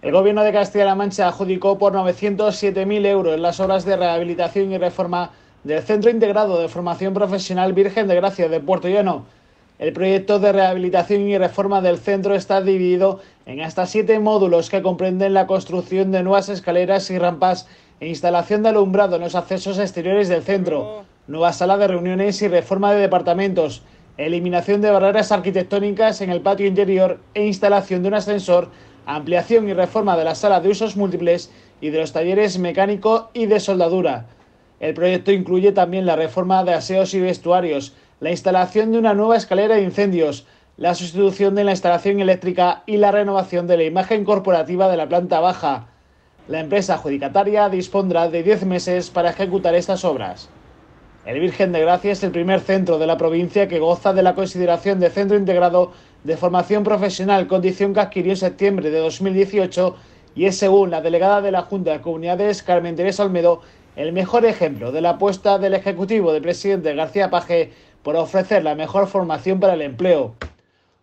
El gobierno de Castilla-La Mancha adjudicó por 907.000 euros las obras de rehabilitación y reforma del Centro Integrado de Formación Profesional Virgen de Gracia de Puerto Llano. El proyecto de rehabilitación y reforma del centro está dividido en hasta siete módulos que comprenden la construcción de nuevas escaleras y rampas e instalación de alumbrado en los accesos exteriores del centro, nueva sala de reuniones y reforma de departamentos, eliminación de barreras arquitectónicas en el patio interior e instalación de un ascensor ampliación y reforma de la sala de usos múltiples y de los talleres mecánico y de soldadura. El proyecto incluye también la reforma de aseos y vestuarios, la instalación de una nueva escalera de incendios, la sustitución de la instalación eléctrica y la renovación de la imagen corporativa de la planta baja. La empresa adjudicataria dispondrá de 10 meses para ejecutar estas obras. El Virgen de Gracia es el primer centro de la provincia que goza de la consideración de centro integrado de formación profesional, condición que adquirió en septiembre de 2018 y es, según la delegada de la Junta de Comunidades, Carmen Teresa Olmedo, el mejor ejemplo de la apuesta del Ejecutivo del presidente García Paje por ofrecer la mejor formación para el empleo.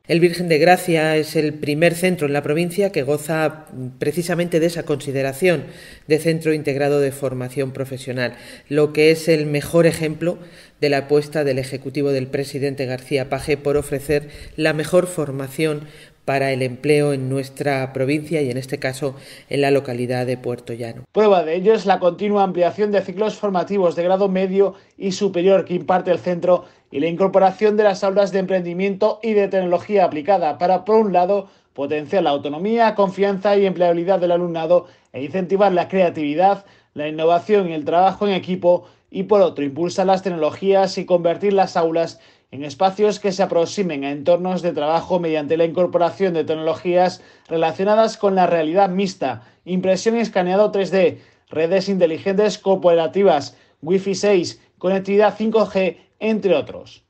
El Virgen de Gracia es el primer centro en la provincia que goza precisamente de esa consideración de centro integrado de formación profesional, lo que es el mejor ejemplo de la apuesta del Ejecutivo del presidente García Paje por ofrecer la mejor formación para el empleo en nuestra provincia y en este caso en la localidad de Puerto Llano. Prueba de ello es la continua ampliación de ciclos formativos de grado medio y superior que imparte el centro y la incorporación de las aulas de emprendimiento y de tecnología aplicada para, por un lado, potenciar la autonomía, confianza y empleabilidad del alumnado e incentivar la creatividad, la innovación y el trabajo en equipo y por otro impulsar las tecnologías y convertir las aulas en espacios que se aproximen a entornos de trabajo mediante la incorporación de tecnologías relacionadas con la realidad mixta, impresión y escaneado 3D, redes inteligentes cooperativas, Wi-Fi 6, conectividad 5G, entre otros.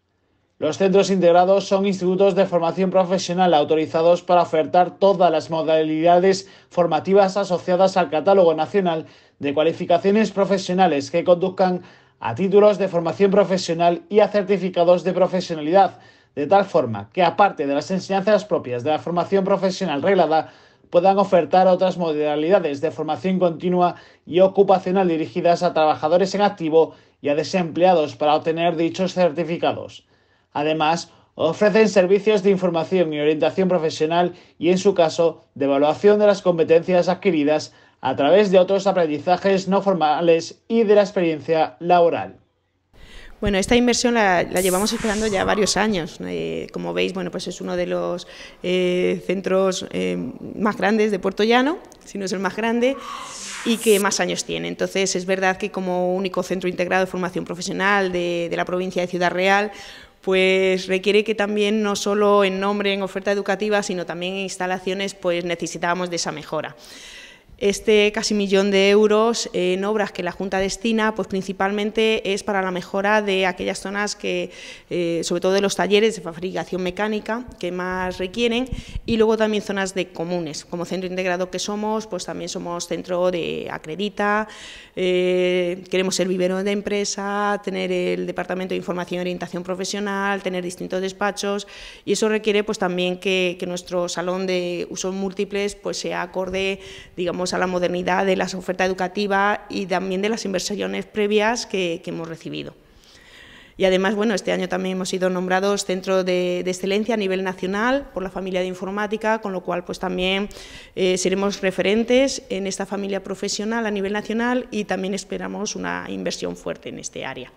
Los centros integrados son institutos de formación profesional autorizados para ofertar todas las modalidades formativas asociadas al Catálogo Nacional de Cualificaciones Profesionales que conduzcan a títulos de formación profesional y a certificados de profesionalidad, de tal forma que aparte de las enseñanzas propias de la formación profesional reglada, puedan ofertar otras modalidades de formación continua y ocupacional dirigidas a trabajadores en activo y a desempleados para obtener dichos certificados. Además, ofrecen servicios de información y orientación profesional y, en su caso, de evaluación de las competencias adquiridas a través de otros aprendizajes no formales y de la experiencia laboral. Bueno, esta inversión la, llevamos esperando ya varios años. como veis, pues es uno de los eh, centros eh, más grandes de Puerto Llano, si no es el más grande, y que más años tiene. Entonces, es verdad que como único centro integrado de formación profesional de, de la provincia de Ciudad Real, pues requiere que también no solo en nombre, en oferta educativa, sino también en instalaciones, pues necesitábamos de esa mejora. Este casi millón de euros en obras que la Junta destina, pues principalmente es para la mejora de aquellas zonas que, eh, sobre todo de los talleres de fabricación mecánica, que más requieren, y luego también zonas de comunes. Como centro integrado que somos, pues también somos centro de acredita, eh, queremos ser vivero de empresa, tener el departamento de información y orientación profesional, tener distintos despachos, y eso requiere pues también que, que nuestro salón de usos múltiples pues sea acorde, digamos, a la modernidad de las ofertas educativas y también de las inversiones previas que, hemos recibido. Y además, bueno, este año también hemos sido nombrados Centro de, Excelencia a nivel nacional por la familia de informática, con lo cual pues también eh, seremos referentes en esta familia profesional a nivel nacional y también esperamos una inversión fuerte en este área.